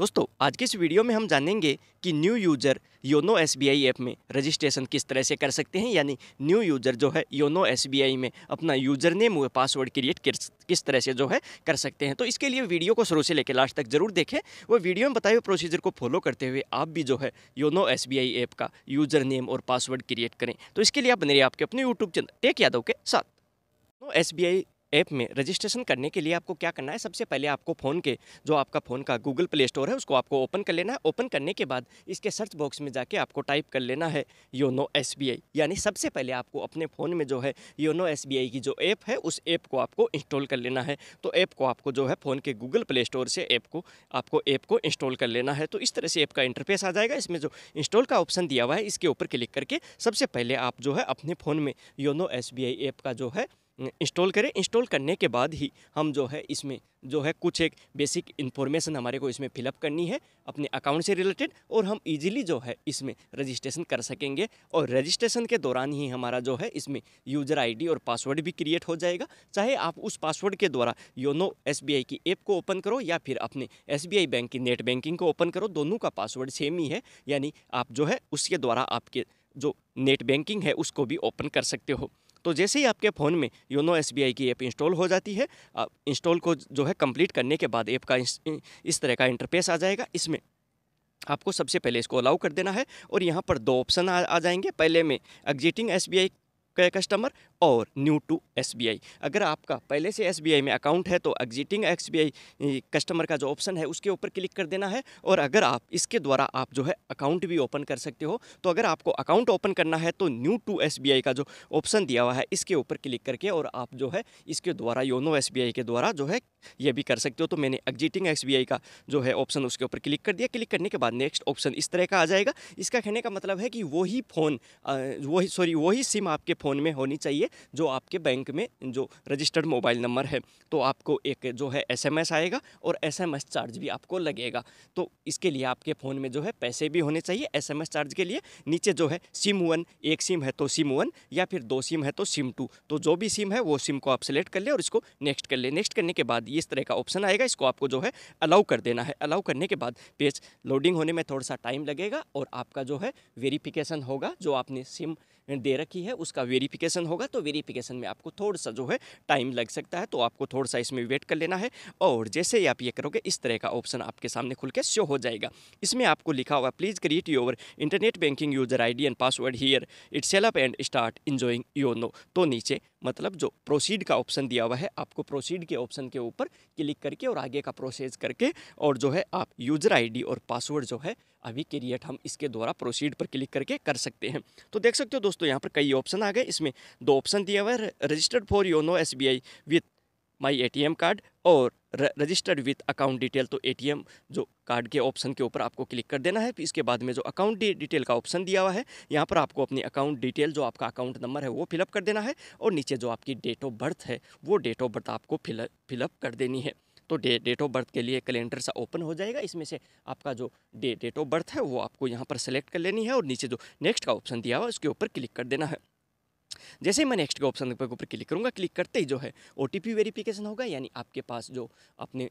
दोस्तों आज के इस वीडियो में हम जानेंगे कि new user YONO S app में रजिस्ट्रेशन किस तरह से कर सकते हैं यानी न्यू यूज़र जो है योनो एस में अपना यूज़र नेम व पासवर्ड क्रिएट किस तरह से जो है कर सकते हैं तो इसके लिए वीडियो को शुरू से लेकर लास्ट तक जरूर देखें वो वीडियो में बताए हुए प्रोसीजर को फॉलो करते हुए आप भी जो है योनो एस ऐप का यूज़र नेम और पासवर्ड क्रिएट करें तो इसके लिए आप बने आपके अपने यूट्यूब चैनल टेक यादव के साथ एस ऐप में रजिस्ट्रेशन करने के लिए आपको क्या करना है सबसे पहले आपको फ़ोन के जो आपका फ़ोन का गूगल प्ले स्टोर है उसको आपको ओपन कर लेना है ओपन करने के बाद इसके सर्च बॉक्स में जाके आपको टाइप कर लेना है योनो एस यानी सबसे पहले आपको अपने फ़ोन में जो है योनो एस की जो ऐप है उस ऐप को आपको इंस्टॉल कर लेना है तो ऐप को आपको जो है फ़ोन के गूगल प्ले स्टोर से ऐप को आपको ऐप को इंस्टॉल कर लेना है तो इस तरह से ऐप का इंटरफेस आ जाएगा इसमें जो इंस्टॉल का ऑप्शन दिया हुआ है इसके ऊपर क्लिक करके सबसे पहले आप जो है अपने फ़ोन में योनो एस ऐप का जो है इंस्टॉल करें इंस्टॉल करने के बाद ही हम जो है इसमें जो है कुछ एक बेसिक इन्फॉर्मेशन हमारे को इसमें फिलअप करनी है अपने अकाउंट से रिलेटेड और हम इजीली जो है इसमें रजिस्ट्रेशन कर सकेंगे और रजिस्ट्रेशन के दौरान ही हमारा जो है इसमें यूज़र आईडी और पासवर्ड भी क्रिएट हो जाएगा चाहे आप उस पासवर्ड के द्वारा योनो एस की ऐप को ओपन करो या फिर अपने एस बैंक की नेट बैंकिंग को ओपन करो दोनों का पासवर्ड सेम ही है यानी आप जो है उसके द्वारा आपके जो नेट बैंकिंग है उसको भी ओपन कर सकते हो तो जैसे ही आपके फ़ोन में योनो एस की ऐप इंस्टॉल हो जाती है इंस्टॉल को जो है कंप्लीट करने के बाद ऐप का इस तरह का इंटरफेस आ जाएगा इसमें आपको सबसे पहले इसको अलाउ कर देना है और यहाँ पर दो ऑप्शन आ, आ जाएंगे पहले में एग्जिटिंग एस का कस्टमर और न्यू टू एस अगर आपका पहले से एस में अकाउंट है तो एग्जिटिंग एस कस्टमर का जो ऑप्शन है उसके ऊपर क्लिक कर देना है और अगर आप इसके द्वारा आप जो है अकाउंट भी ओपन कर सकते हो तो अगर आपको अकाउंट ओपन करना है तो न्यू टू एस का जो ऑप्शन दिया हुआ है इसके ऊपर क्लिक करके और आप जो है इसके द्वारा योनो एस के द्वारा जो है ये भी कर सकते हो तो मैंने एग्जिटिंग एस का जो है ऑप्शन उसके ऊपर क्लिक कर दिया क्लिक करने के बाद नेक्स्ट ऑप्शन इस तरह का आ जाएगा इसका कहने का मतलब है कि वही फ़ोन वही सॉरी वही सिम आपके फ़ोन में होनी चाहिए जो आपके बैंक में जो रजिस्टर्ड मोबाइल नंबर है तो आपको एक जो है एसएमएस आएगा और एसएमएस चार्ज भी आपको लगेगा तो इसके लिए आपके फ़ोन में जो है पैसे भी होने चाहिए एसएमएस चार्ज के लिए नीचे जो है सिम वन एक सिम है तो सिम वन या फिर दो सिम है तो सिम टू तो जो भी सिम है वो सिम को आप सेलेक्ट कर ले और इसको नेक्स्ट कर ले नेक्स्ट करने के बाद इस तरह का ऑप्शन आएगा इसको आपको जो है अलाउ कर देना है अलाउ करने के बाद पेज लोडिंग होने में थोड़ा सा टाइम लगेगा और आपका जो है वेरीफिकेशन होगा जो आपने सिम दे रखी है उसका वेरिफिकेशन होगा तो वेरिफिकेशन में आपको थोड़ा सा जो है टाइम लग सकता है तो आपको थोड़ा सा इसमें वेट कर लेना है और जैसे ही आप ये करोगे इस तरह का ऑप्शन आपके सामने खुल के शो हो जाएगा इसमें आपको लिखा हुआ please create your internet banking user I and password here it set up and start enjoying no तो नीचे मतलब जो प्रोसीड का ऑप्शन दिया हुआ है आपको प्रोसीड के ऑप्शन के ऊपर क्लिक करके और आगे का प्रोसेस करके और जो है आप यूजर आईडी और पासवर्ड जो है अभी क्रिएट हम इसके द्वारा प्रोसीड पर क्लिक करके कर सकते हैं तो देख सकते हो दोस्तों यहाँ पर कई ऑप्शन आ गए इसमें दो ऑप्शन दिया हुआ है registered for YONO S B I with my A T M card और रजिस्टर्ड विथ अकाउंट डिटेल तो एटीएम जो कार्ड के ऑप्शन के ऊपर आपको क्लिक कर देना है फिर इसके बाद में जो अकाउंट डिटेल का ऑप्शन दिया हुआ है यहाँ पर आपको अपनी अकाउंट डिटेल जो आपका अकाउंट नंबर है वो फिलअप कर देना है और नीचे जो आपकी डेट ऑफ बर्थ है वो डेट ऑफ बर्थ आपको फिलअप फिलअप कर देनी है तो डे डेट ऑफ बर्थ के लिए कैलेंडर सा ओपन हो जाएगा इसमें से आपका जो डे डेट ऑफ बर्थ है वो आपको यहाँ पर सेलेक्ट कर लेनी है और नीचे जो नेक्स्ट का ऑप्शन दिया हुआ है उसके ऊपर क्लिक कर देना है जैसे ही मैं नेक्स्ट के ऑप्शन पर ऊपर क्लिक करूँगा क्लिक करते ही जो है ओ टी वेरीफ़िकेशन होगा यानी आपके पास जो अपने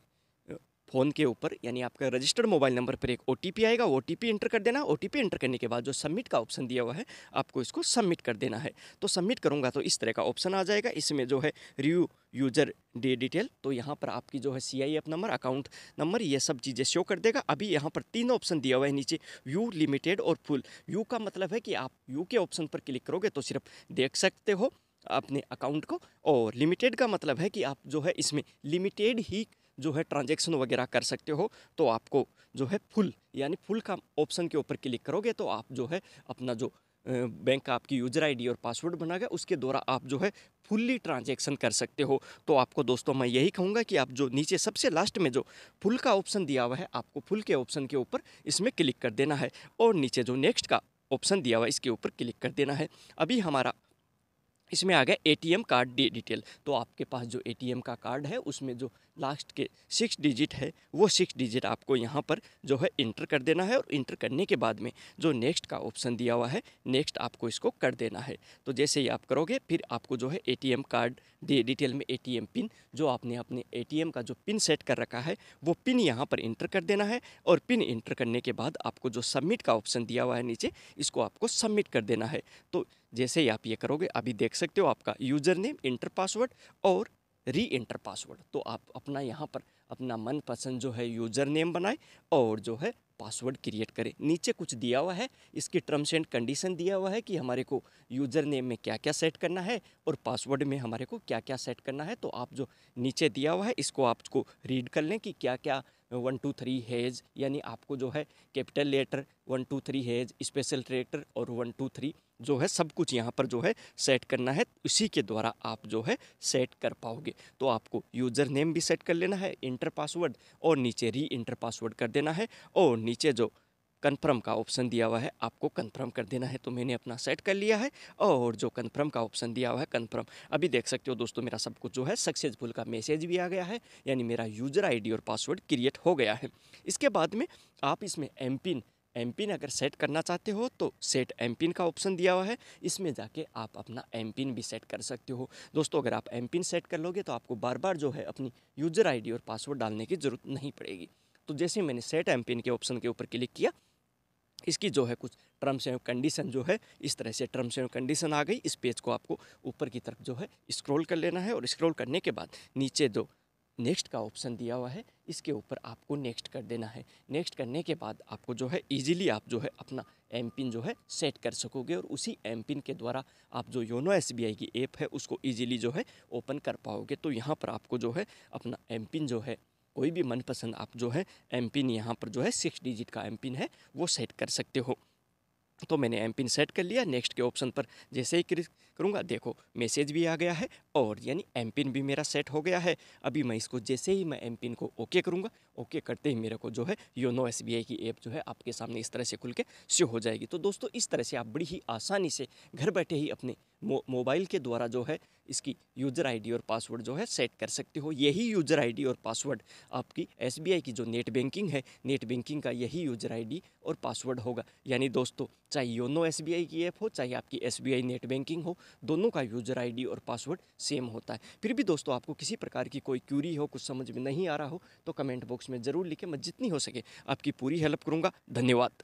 फ़ोन के ऊपर यानी आपका रजिस्टर्ड मोबाइल नंबर पर एक ओ आएगा ओ एंटर कर देना ओ एंटर करने के बाद जो सबमिट का ऑप्शन दिया हुआ है आपको इसको सबमिट कर देना है तो सबमिट करूँगा तो इस तरह का ऑप्शन आ जाएगा इसमें जो है रिव्यू यूजर डे डिटेल तो यहाँ पर आपकी जो है C I F number account number ये सब चीज़ें शो कर देगा अभी यहाँ पर तीन ऑप्शन दिया हुआ है नीचे यू लिमिटेड और फुल यू का मतलब है कि आप यू के ऑप्शन पर क्लिक करोगे तो सिर्फ देख सकते हो अपने अकाउंट को और लिमिटेड का मतलब है कि आप जो है इसमें लिमिटेड ही जो है ट्रांजेक्शन वगैरह कर सकते हो तो आपको जो है फुल यानी फुल का ऑप्शन के ऊपर क्लिक करोगे तो आप जो है अपना जो बैंक का आपकी यूजर आईडी और पासवर्ड बना गया उसके द्वारा आप जो है फुल्ली ट्रांजैक्शन कर सकते हो तो आपको दोस्तों मैं यही कहूँगा कि आप जो नीचे सबसे लास्ट में जो फुल का ऑप्शन दिया हुआ है आपको फुल के ऑप्शन के ऊपर इसमें क्लिक कर देना है और नीचे जो नेक्स्ट का ऑप्शन दिया हुआ है इसके ऊपर क्लिक कर देना है अभी हमारा इसमें आ गया ए कार्ड डी डिटेल तो आपके पास जो ए का कार्ड है उसमें जो लास्ट के सिक्स डिजिट है वो सिक्स डिजिट आपको यहाँ पर जो है इंटर कर देना है और इंटर करने के बाद में जो नेक्स्ट का ऑप्शन दिया हुआ है नेक्स्ट आपको इसको कर देना है तो जैसे ही आप करोगे फिर आपको जो है एटीएम कार्ड डिटेल में एटीएम पिन जो आपने अपने एटीएम का जो पिन सेट कर रखा है वो पिन यहाँ पर इंटर कर देना है और पिन इंटर करने के बाद आपको जो सबमिट का ऑप्शन दिया हुआ है नीचे इसको आपको सबमिट कर देना है तो जैसे ही आप ये करोगे अभी देख सकते हो आपका यूज़र नेम इंटर पासवर्ड और री एंटर पासवर्ड तो आप अपना यहाँ पर अपना मनपसंद जो है यूज़र नेम बनाए और जो है पासवर्ड क्रिएट करें नीचे कुछ दिया हुआ है इसकी टर्म्स एंड कंडीशन दिया हुआ है कि हमारे को यूज़र नेम में क्या क्या सेट करना है और पासवर्ड में हमारे को क्या क्या सेट करना है तो आप जो नीचे दिया हुआ है इसको आपको रीड कर लें कि क्या क्या वन टू थ्री हेज यानी आपको जो है capital letter one two three हेज स्पेशल ट्रेटर और वन टू थ्री जो है सब कुछ यहाँ पर जो है सेट करना है उसी के द्वारा आप जो है सेट कर पाओगे तो आपको यूज़र नेम भी सेट कर लेना है इंटर पासवर्ड और नीचे री इंटर पासवर्ड कर देना है और नीचे जो कन्फर्म का ऑप्शन दिया हुआ है आपको कन्फर्म कर देना है तो मैंने अपना सेट कर लिया है और जो कन्फर्म का ऑप्शन दिया हुआ है कन्फर्म अभी देख सकते हो दोस्तों मेरा सब कुछ जो है सक्सेसफुल का मैसेज भी आ गया है यानी मेरा यूज़र आईडी और पासवर्ड क्रिएट हो गया है इसके बाद में आप इसमें एम पिन एम पिन अगर सेट करना चाहते हो तो सेट एम पिन का ऑप्शन दिया हुआ है इसमें जाके आप अपना एम पिन भी सेट कर सकते हो दोस्तों अगर आप एम पिन सेट कर लोगे तो आपको बार बार जो है अपनी यूज़र आईडी और पासवर्ड डालने की ज़रूरत नहीं पड़ेगी तो जैसे मैंने सेट एम पिन के ऑप्शन के ऊपर क्लिक किया इसकी जो है कुछ टर्म्स एंड कंडीशन जो है इस तरह से टर्म्स एंड कंडीशन आ गई इस पेज को आपको ऊपर की तरफ जो है स्क्रॉल कर लेना है और स्क्रॉल करने के बाद नीचे जो नेक्स्ट का ऑप्शन दिया हुआ है इसके ऊपर आपको नेक्स्ट कर देना है नेक्स्ट करने के बाद आपको जो है इजीली आप जो है अपना एम पिन जो है सेट कर सकोगे और उसी एम पिन के द्वारा आप जो योनो एस की ऐप है उसको इजीली जो है ओपन कर पाओगे तो यहाँ पर आपको जो है अपना एम पिन जो है कोई भी मनपसंद आप जो है एम पिन यहाँ पर जो है सिक्स डिजिट का एम पिन है वो सेट कर सकते हो तो मैंने एम पिन सेट कर लिया नेक्स्ट के ऑप्शन पर जैसे ही क्लिक करूँगा देखो मैसेज भी आ गया है और यानी एम पिन भी मेरा सेट हो गया है अभी मैं इसको जैसे ही मैं एम पिन को ओके करूँगा ओके करते ही मेरे को जो है योनो एस की ऐप जो है आपके सामने इस तरह से खुल के शो हो जाएगी तो दोस्तों इस तरह से आप बड़ी ही आसानी से घर बैठे ही अपने मो, मोबाइल के द्वारा जो है इसकी यूज़र आईडी और पासवर्ड जो है सेट कर सकते हो यही यूज़र आईडी और पासवर्ड आपकी एसबीआई की जो नेट बैंकिंग है नेट बैंकिंग का यही यूज़र आईडी और पासवर्ड होगा यानी दोस्तों चाहे योनो एस की ऐप हो चाहे आपकी एस नेट बैंकिंग हो दोनों का यूज़र आई और पासवर्ड सेम होता है फिर भी दोस्तों आपको किसी प्रकार की कोई क्यूरी हो कुछ समझ में नहीं आ रहा हो तो कमेंट बॉक्स में ज़रूर लिखें मैं जितनी हो सके आपकी पूरी हेल्प करूँगा धन्यवाद